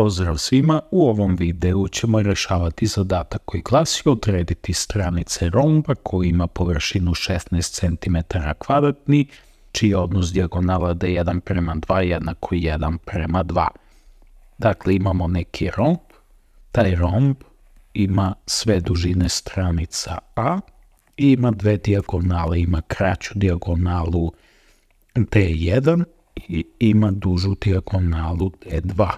Pozdrav svima, u ovom videu ćemo rešavati zadatak koji glasi odrediti stranice romba koji ima površinu 16 cm kvadratni, čiji je odnos dijagonala d1 da prema 2 jednako 1 prema 2. Dakle, imamo neki romb, taj romb ima sve dužine stranica a i ima dve dijagonale, ima kraću dijagonalu d1 i ima dužu dijagonalu d2.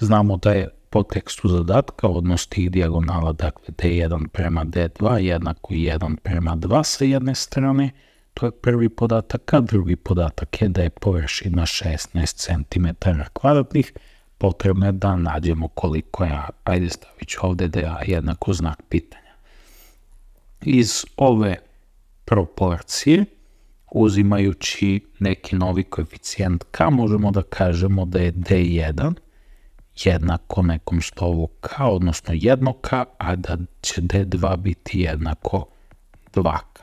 Znamo da je po tekstu zadatka odnos tih dijagonala, dakle D1 prema D2 jednako 1 prema 2 sa jedne strane, to je prvi podatak, a drugi podatak je da je površina 16 cm kvadratnih, potrebno je da nađemo koliko je, ajde stavit ću ovde da jednako znak pitanja. Iz ove proporcije, uzimajući neki novi koeficijent k, možemo da kažemo da je D1 jednako nekom slovu k, odnosno 1k, a da će d2 biti jednako 2k.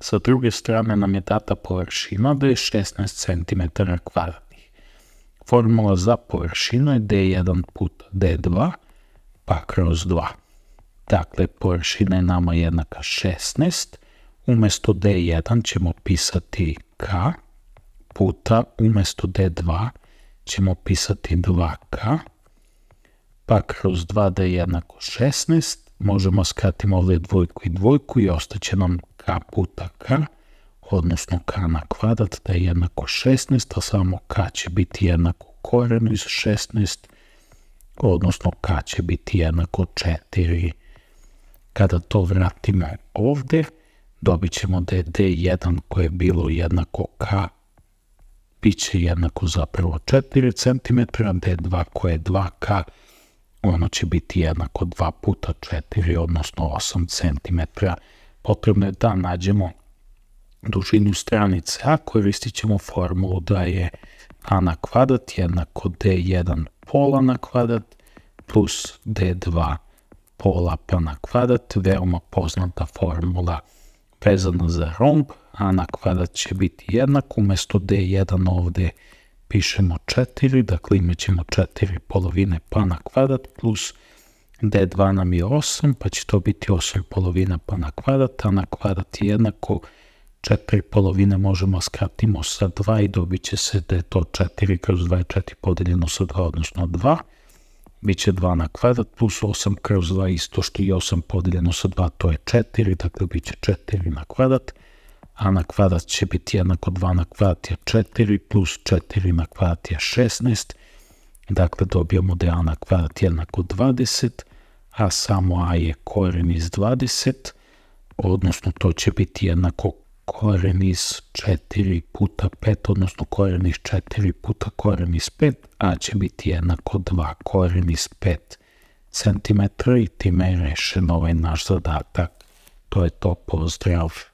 Sa druge strane nam je data površina da je 16 cm kvadratnih. Formula za površinu je d1 puta d2 pa kroz 2. Dakle, površina je nama jednaka 16. Umesto d1 ćemo pisati k puta umesto d2 ćemo pisati 2k, pa kroz 2d da jednako 16, možemo skratiti ovdje dvojku i dvojku i ostaće nam k puta k, odnosno k na kvadrat da je jednako 16, a samo k će biti jednako korenu iz 16, odnosno k će biti jednako 4. Kada to vratimo ovdje, dobit ćemo da je d1 koje je bilo jednako k biće jednako zapravo 4 cm, d 2 koje je 2K, ono će biti jednako 2 puta 4, odnosno 8 cm. Potrebno je da nađemo dužinu stranice A, koristit ćemo formulu da je A na kvadrat jednako D1 pola na kvadrat plus D2 pola pa na kvadrat, veoma poznata formula vezano za romb, a na kvadrat će biti jednak, umesto D1 ovde pišemo 4, dakle imat ćemo 4 polovine pa na kvadrat plus D2 nam je 8, pa će to biti 8 polovina pa na kvadrat, a na kvadrat je jednako 4 polovine možemo skratimo sa 2 i dobit će se da je to 4 kroz 2 je 4 podeljeno sa 2, odnosno 2 biće 2 na kvadrat plus 8 kroz 2 isto što i 8 podeljeno sa 2, to je 4, dakle biće 4 na kvadrat, a na kvadrat će biti jednako 2 na kvadrat je 4 plus 4 na kvadrat je 16, dakle dobijamo da je a na kvadrat jednako 20, a samo a je koren iz 20, odnosno to će biti jednako koren iz 4 puta 5, odnosno koren iz 4 puta koren iz 5, a će biti jednako 2 korijen iz 5 cm i time je rešen ovaj naš zadatak. To je to, pozdrav!